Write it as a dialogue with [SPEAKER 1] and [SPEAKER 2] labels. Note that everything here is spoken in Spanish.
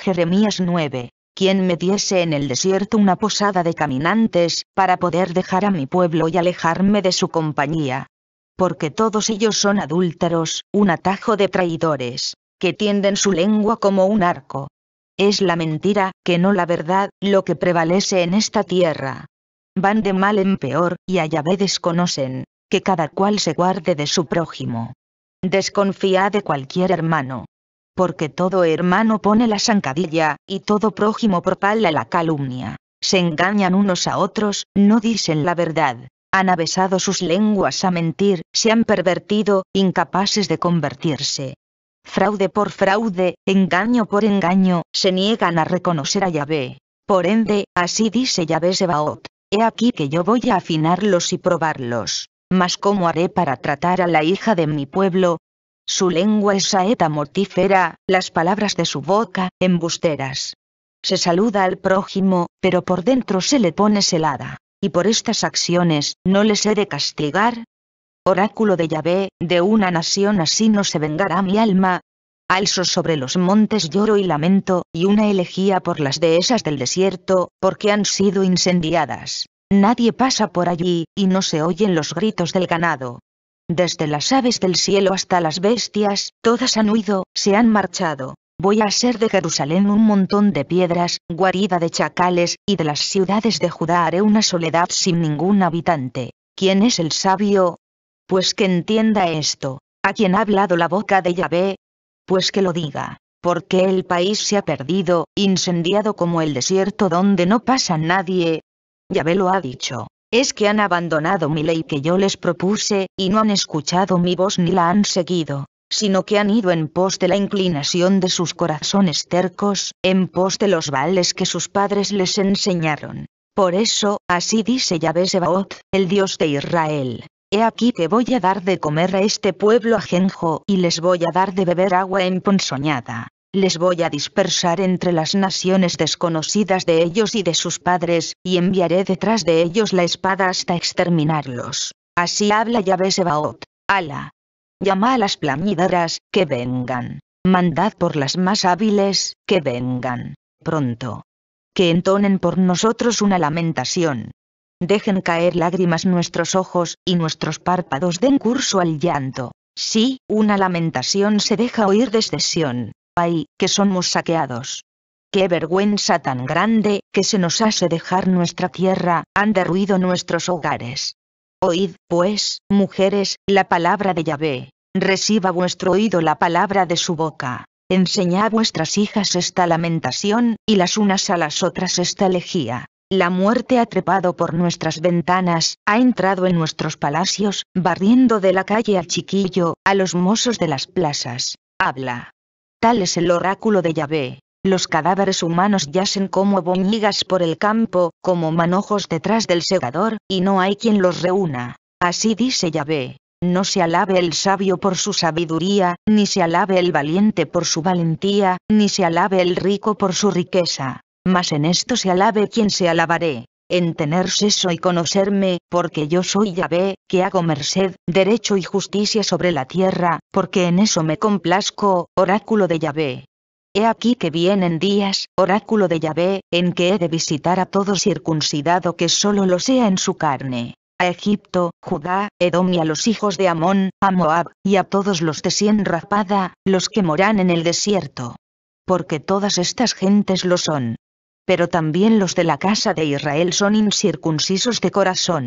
[SPEAKER 1] Jeremías 9. Quien diese en el desierto una posada de caminantes, para poder dejar a mi pueblo y alejarme de su compañía. Porque todos ellos son adúlteros, un atajo de traidores, que tienden su lengua como un arco. Es la mentira, que no la verdad, lo que prevalece en esta tierra. Van de mal en peor, y allá ve desconocen, que cada cual se guarde de su prójimo. Desconfía de cualquier hermano, porque todo hermano pone la zancadilla, y todo prójimo propala la calumnia. Se engañan unos a otros, no dicen la verdad. Han avesado sus lenguas a mentir, se han pervertido, incapaces de convertirse. Fraude por fraude, engaño por engaño, se niegan a reconocer a Yahvé. Por ende, así dice Yahvé Sebaot. He aquí que yo voy a afinarlos y probarlos. Mas ¿cómo haré para tratar a la hija de mi pueblo, su lengua es saeta mortífera, las palabras de su boca, embusteras. Se saluda al prójimo, pero por dentro se le pone celada. Y por estas acciones, ¿no les he de castigar? Oráculo de Yahvé, de una nación así no se vengará mi alma. Alzo sobre los montes lloro y lamento, y una elegía por las dehesas del desierto, porque han sido incendiadas. Nadie pasa por allí, y no se oyen los gritos del ganado. Desde las aves del cielo hasta las bestias, todas han huido, se han marchado. Voy a hacer de Jerusalén un montón de piedras, guarida de chacales, y de las ciudades de Judá haré una soledad sin ningún habitante. ¿Quién es el sabio? Pues que entienda esto. ¿A quien ha hablado la boca de Yahvé? Pues que lo diga. Porque el país se ha perdido, incendiado como el desierto donde no pasa nadie. Yahvé lo ha dicho. Es que han abandonado mi ley que yo les propuse, y no han escuchado mi voz ni la han seguido, sino que han ido en pos de la inclinación de sus corazones tercos, en pos de los vales que sus padres les enseñaron. Por eso, así dice Yahvé Sebaot, el Dios de Israel. He aquí que voy a dar de comer a este pueblo ajenjo y les voy a dar de beber agua emponzoñada les voy a dispersar entre las naciones desconocidas de ellos y de sus padres, y enviaré detrás de ellos la espada hasta exterminarlos. Así habla Yahvé Sebaot, Ala. Llama a las plañidoras, que vengan. Mandad por las más hábiles, que vengan. Pronto. Que entonen por nosotros una lamentación. Dejen caer lágrimas nuestros ojos, y nuestros párpados den curso al llanto. Sí, una lamentación se deja oír desde Sion ahí, que somos saqueados. Qué vergüenza tan grande que se nos hace dejar nuestra tierra, han derruido nuestros hogares. Oíd, pues, mujeres, la palabra de Yahvé, reciba vuestro oído la palabra de su boca. Enseñad a vuestras hijas esta lamentación, y las unas a las otras esta elegía. La muerte ha trepado por nuestras ventanas, ha entrado en nuestros palacios, barriendo de la calle al chiquillo, a los mozos de las plazas. Habla, Tal es el oráculo de Yahvé. Los cadáveres humanos yacen como boñigas por el campo, como manojos detrás del segador, y no hay quien los reúna. Así dice Yahvé. No se alabe el sabio por su sabiduría, ni se alabe el valiente por su valentía, ni se alabe el rico por su riqueza. Mas en esto se alabe quien se alabaré, en tener seso y conocerme, porque yo soy Yahvé, que hago merced, derecho y justicia sobre la tierra, porque en eso me complazco, oráculo de Yahvé. He aquí que vienen días, oráculo de Yahvé, en que he de visitar a todo circuncidado que solo lo sea en su carne a Egipto, Judá, Edom y a los hijos de Amón, a Moab, y a todos los de Sien rapada, los que moran en el desierto. Porque todas estas gentes lo son pero también los de la casa de Israel son incircuncisos de corazón.